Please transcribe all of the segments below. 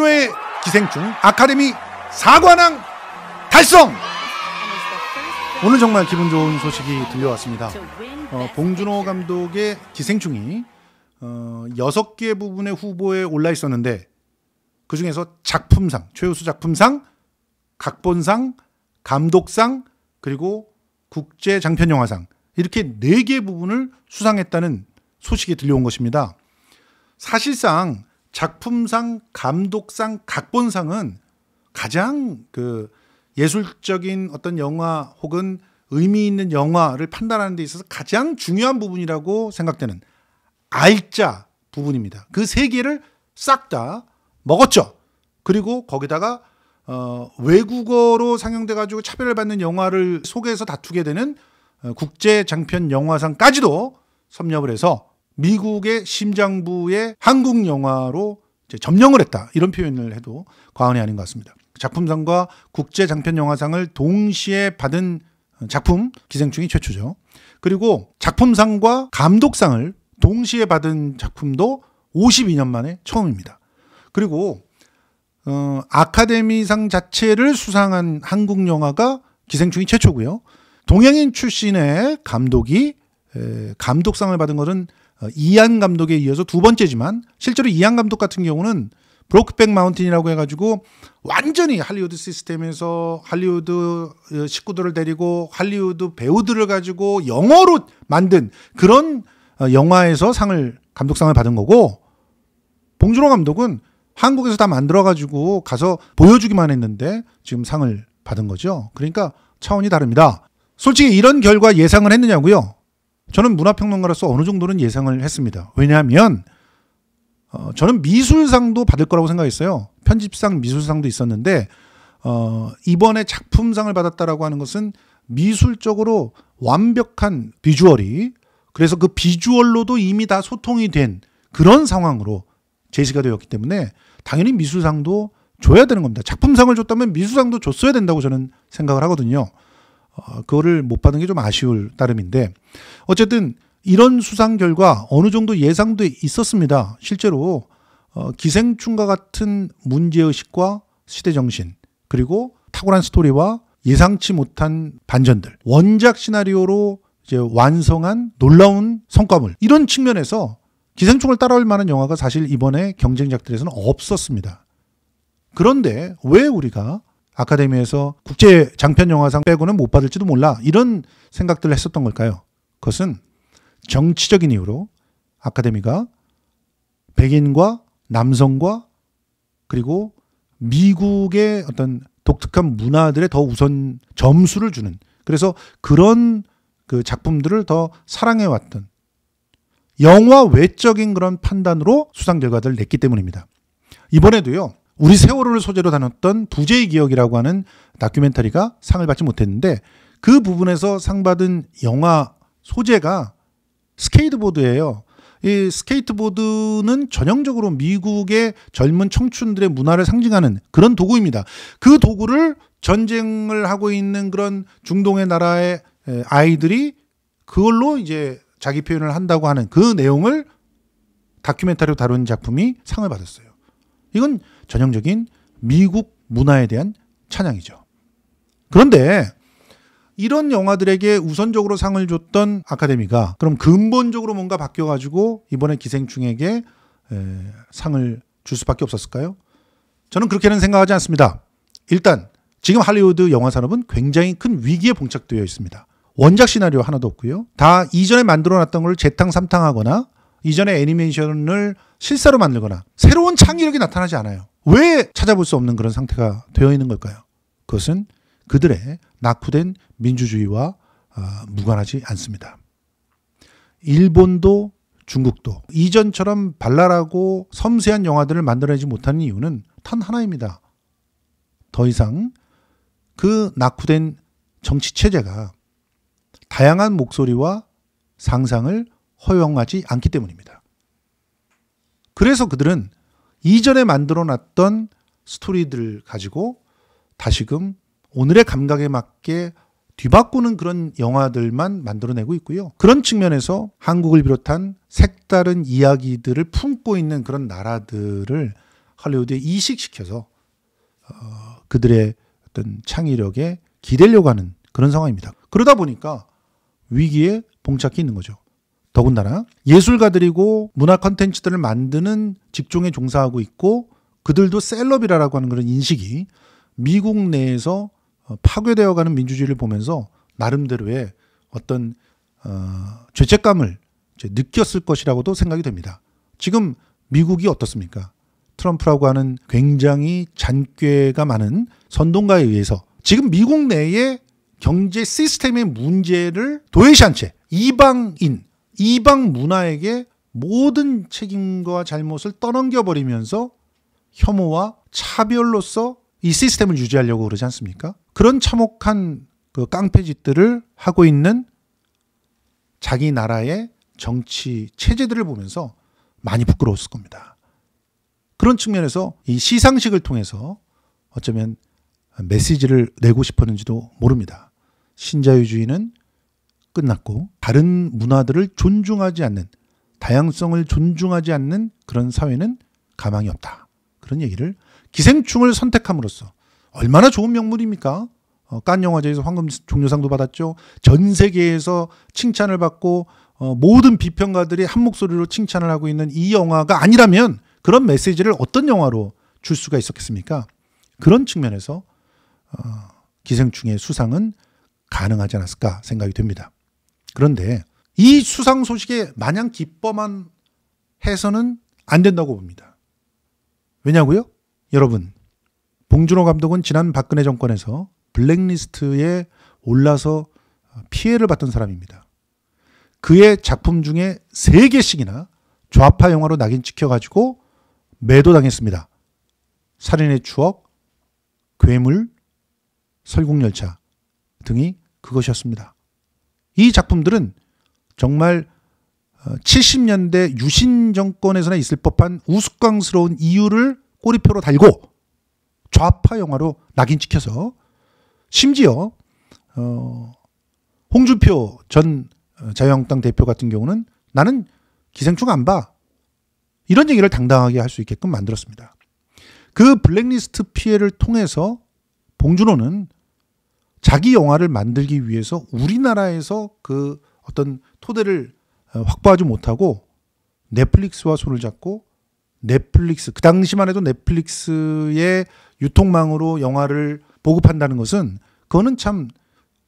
히로의 기생충 아카데미 사관왕 달성! 오늘 정말 기분 좋은 소식이 들려왔습니다. 어, 봉준호 감독의 기생충이 어, 6개 부분의 후보에 올라 있었는데 그 중에서 작품상, 최우수 작품상, 각본상, 감독상, 그리고 국제 장편영화상 이렇게 4개 부분을 수상했다는 소식이 들려온 것입니다. 사실상 작품상, 감독상, 각본상은 가장 그 예술적인 어떤 영화 혹은 의미 있는 영화를 판단하는 데 있어서 가장 중요한 부분이라고 생각되는 알짜 부분입니다. 그 세 개를 싹 다 먹었죠. 그리고 거기다가 어, 외국어로 상영돼 가지고 차별을 받는 영화를 소개해서 다투게 되는 어, 국제 장편 영화상까지도 섭렵을 해서 미국의 심장부의 한국 영화로 점령을 했다 이런 표현을 해도 과언이 아닌 것 같습니다. 작품상과 국제 장편 영화상을 동시에 받은 작품 기생충이 최초죠. 그리고 작품상과 감독상을 동시에 받은 작품도 52년 만에 처음입니다. 그리고 어, 아카데미상 자체를 수상한 한국 영화가 기생충이 최초고요. 동양인 출신의 감독이 에, 감독상을 받은 것은 어, 이안 감독에 이어서 두 번째지만 실제로 이안 감독 같은 경우는 브로크백 마운틴이라고 해가지고 완전히 할리우드 시스템에서 할리우드 어, 식구들을 데리고 할리우드 배우들을 가지고 영어로 만든 그런 어, 영화에서 상을 감독상을 받은 거고 봉준호 감독은 한국에서 다 만들어가지고 가서 보여주기만 했는데 지금 상을 받은 거죠. 그러니까 차원이 다릅니다. 솔직히 이런 결과 예상을 했느냐고요? 저는 문화평론가로서 어느 정도는 예상을 했습니다. 왜냐하면 어, 저는 미술상도 받을 거라고 생각했어요. 편집상 미술상도 있었는데 어, 이번에 작품상을 받았다라고 하는 것은 미술적으로 완벽한 비주얼이 그래서 그 비주얼로도 이미 다 소통이 된 그런 상황으로 제시가 되었기 때문에 당연히 미술상도 줘야 되는 겁니다. 작품상을 줬다면 미술상도 줬어야 된다고 저는 생각을 하거든요. 어, 그거를 못 받은 게 좀 아쉬울 따름인데 어쨌든 이런 수상 결과 어느 정도 예상돼 있었습니다. 실제로 어, 기생충과 같은 문제의식과 시대정신 그리고 탁월한 스토리와 예상치 못한 반전들 원작 시나리오로 이제 완성한 놀라운 성과물 이런 측면에서 기생충을 따라올 만한 영화가 사실 이번에 경쟁작들에서는 없었습니다. 그런데 왜 우리가 아카데미에서 국제 장편 영화상 빼고는 못 받을지도 몰라 이런 생각들을 했었던 걸까요? 그것은 정치적인 이유로 아카데미가 백인과 남성과 그리고 미국의 어떤 독특한 문화들에 더 우선 점수를 주는 그래서 그런 그 작품들을 더 사랑해왔던 영화 외적인 그런 판단으로 수상 결과들을 냈기 때문입니다. 이번에도요 우리 세월호를 소재로 다녔던 부재의 기억이라고 하는 다큐멘터리가 상을 받지 못했는데 그 부분에서 상 받은 영화 소재가 스케이트보드예요. 이 스케이트보드는 전형적으로 미국의 젊은 청춘들의 문화를 상징하는 그런 도구입니다. 그 도구를 전쟁을 하고 있는 그런 중동의 나라의 아이들이 그걸로 이제 자기 표현을 한다고 하는 그 내용을 다큐멘터리로 다룬 작품이 상을 받았어요. 이건 전형적인 미국 문화에 대한 찬양이죠. 그런데 이런 영화들에게 우선적으로 상을 줬던 아카데미가 그럼 근본적으로 뭔가 바뀌어가지고 이번에 기생충에게 에, 상을 줄 수밖에 없었을까요? 저는 그렇게는 생각하지 않습니다. 일단 지금 할리우드 영화 산업은 굉장히 큰 위기에 봉착되어 있습니다. 원작 시나리오 하나도 없고요. 다 이전에 만들어놨던 걸 재탕 삼탕하거나 이전의 애니메이션을 실사로 만들거나 새로운 창의력이 나타나지 않아요. 왜 찾아볼 수 없는 그런 상태가 되어 있는 걸까요? 그것은 그들의 낙후된 민주주의와 어, 무관하지 않습니다. 일본도 중국도 이전처럼 발랄하고 섬세한 영화들을 만들어내지 못하는 이유는 단 하나입니다. 더 이상 그 낙후된 정치 체제가 다양한 목소리와 상상을 허용하지 않기 때문입니다. 그래서 그들은 이전에 만들어 놨던 스토리들을 가지고 다시금 오늘의 감각에 맞게 뒤바꾸는 그런 영화들만 만들어내고 있고요. 그런 측면에서 한국을 비롯한 색다른 이야기들을 품고 있는 그런 나라들을 할리우드에 이식시켜서 어, 그들의 어떤 창의력에 기대려고 하는 그런 상황입니다. 그러다 보니까 위기에 봉착해 있는 거죠. 더군다나 예술가들이고 문화 컨텐츠들을 만드는 직종에 종사하고 있고 그들도 셀럽이라고 하는 그런 인식이 미국 내에서 어, 파괴되어가는 민주주의를 보면서 나름대로의 어떤 어, 죄책감을 느꼈을 것이라고도 생각이 됩니다. 지금 미국이 어떻습니까? 트럼프라고 하는 굉장히 잔꾀가 많은 선동가에 의해서 지금 미국 내에 경제 시스템의 문제를 도외시한 채 이방인 이방 문화에게 모든 책임과 잘못을 떠넘겨 버리면서 혐오와 차별로서 이 시스템을 유지하려고 그러지 않습니까? 그런 참혹한 그 깡패짓들을 하고 있는 자기 나라의 정치 체제들을 보면서 많이 부끄러웠을 겁니다. 그런 측면에서 이 시상식을 통해서 어쩌면 메시지를 내고 싶었는지도 모릅니다. 신자유주의는 끝났고 다른 문화들을 존중하지 않는 다양성을 존중하지 않는 그런 사회는 가망이 없다. 그런 얘기를 기생충을 선택함으로써 얼마나 좋은 명물입니까? 어, 깐 영화제에서 황금 종려상도 받았죠. 전 세계에서 칭찬을 받고 어, 모든 비평가들이 한 목소리로 칭찬을 하고 있는 이 영화가 아니라면 그런 메시지를 어떤 영화로 줄 수가 있었겠습니까? 그런 측면에서 어, 기생충의 수상은 가능하지 않았을까 생각이 됩니다. 그런데 이 수상 소식에 마냥 기뻐만 해서는 안 된다고 봅니다. 왜냐고요? 여러분, 봉준호 감독은 지난 박근혜 정권에서 블랙리스트에 올라서 피해를 받던 사람입니다. 그의 작품 중에 3개씩이나 좌파 영화로 낙인 찍혀가지고 매도당했습니다. 살인의 추억, 괴물, 설국열차 등이 그것이었습니다. 이 작품들은 정말 70년대 어, 유신 정권에서나 있을 법한 우스꽝스러운 이유를 꼬리표로 달고 좌파 영화로 낙인 찍혀서 심지어 어 홍준표 전 어, 자유한국당 대표 같은 경우는 나는 기생충 안 봐. 이런 얘기를 당당하게 할 수 있게끔 만들었습니다. 그 블랙리스트 피해를 통해서 봉준호는 자기 영화를 만들기 위해서 우리나라에서 그 어떤 토대를 어, 확보하지 못하고 넷플릭스와 손을 잡고 넷플릭스 그 당시만 해도 넷플릭스의 유통망으로 영화를 보급한다는 것은 그거는 참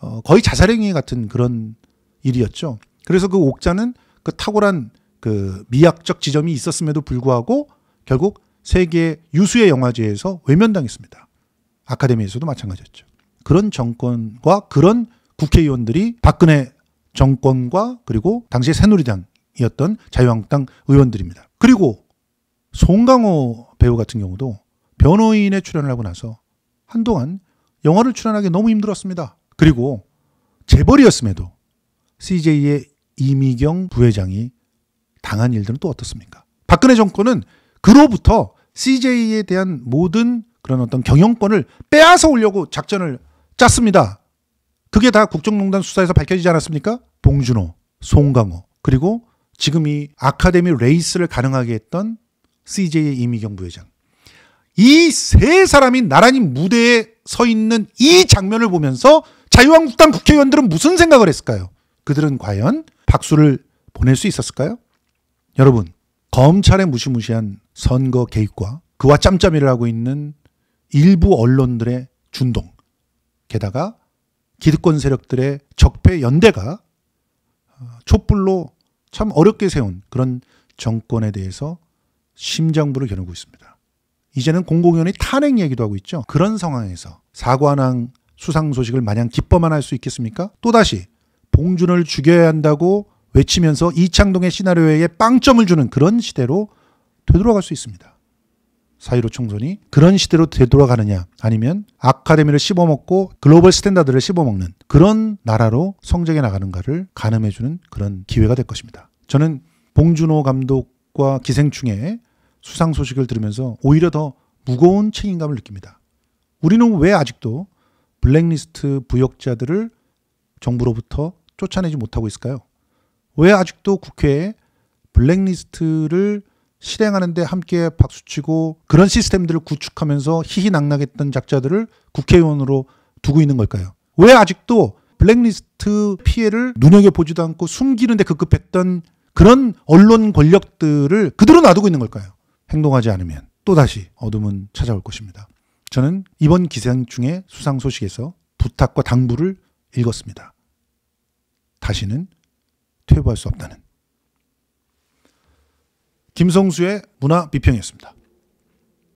어, 거의 자살행위 같은 그런 일이었죠. 그래서 그 옥자는 그 탁월한 그 미학적 지점이 있었음에도 불구하고 결국 세계 유수의 영화제에서 외면당했습니다. 아카데미에서도 마찬가지였죠. 그런 정권과 그런 국회의원들이 박근혜 정권과 그리고 당시 새누리당이었던 자유한국당 의원들입니다. 그리고 송강호 배우 같은 경우도 변호인에 출연을 하고 나서 한동안 영화를 출연하기 너무 힘들었습니다. 그리고 재벌이었음에도 CJ의 이미경 부회장이 당한 일들은 또 어떻습니까? 박근혜 정권은 그로부터 CJ에 대한 모든 그런 어떤 경영권을 빼앗아 오려고 작전을 짰습니다. 그게 다 국정농단 수사에서 밝혀지지 않았습니까? 봉준호, 송강호, 그리고 지금 이 아카데미 레이스를 가능하게 했던 CJ 이미경 부회장. 이 세 사람이 나란히 무대에 서 있는 이 장면을 보면서 자유한국당 국회의원들은 무슨 생각을 했을까요? 그들은 과연 박수를 보낼 수 있었을까요? 여러분, 검찰의 무시무시한 선거 개입과 그와 짬짬이를 하고 있는 일부 언론들의 준동. 게다가 기득권 세력들의 적폐 연대가 어, 촛불로 참 어렵게 세운 그런 정권에 대해서 심장부를 겨누고 있습니다. 이제는 공공연히 탄핵 얘기도 하고 있죠. 그런 상황에서 사관왕 수상 소식을 마냥 기뻐만 할 수 있겠습니까? 또다시 봉준을 죽여야 한다고 외치면서 이창동의 시나리오에 빵점을 주는 그런 시대로 되돌아갈 수 있습니다. 사이로 총선이 그런 시대로 되돌아가느냐 아니면 아카데미를 씹어먹고 글로벌 스탠다드를 씹어먹는 그런 나라로 성장해 나가는가를 가늠해주는 그런 기회가 될 것입니다. 저는 봉준호 감독과 기생충의 수상 소식을 들으면서 오히려 더 무거운 책임감을 느낍니다. 우리는 왜 아직도 블랙리스트 부역자들을 정부로부터 쫓아내지 못하고 있을까요? 왜 아직도 국회에 블랙리스트를 실행하는데 함께 박수치고 그런 시스템들을 구축하면서 희희낙낙했던 작자들을 국회의원으로 두고 있는 걸까요? 왜 아직도 블랙리스트 피해를 눈여겨보지도 않고 숨기는데 급급했던 그런 언론 권력들을 그대로 놔두고 있는 걸까요? 행동하지 않으면 또다시 어둠은 찾아올 것입니다. 저는 이번 기생충의 수상 소식에서 부탁과 당부를 읽었습니다. 다시는 퇴보할 수 없다는. 김성수의 문화 비평이었습니다.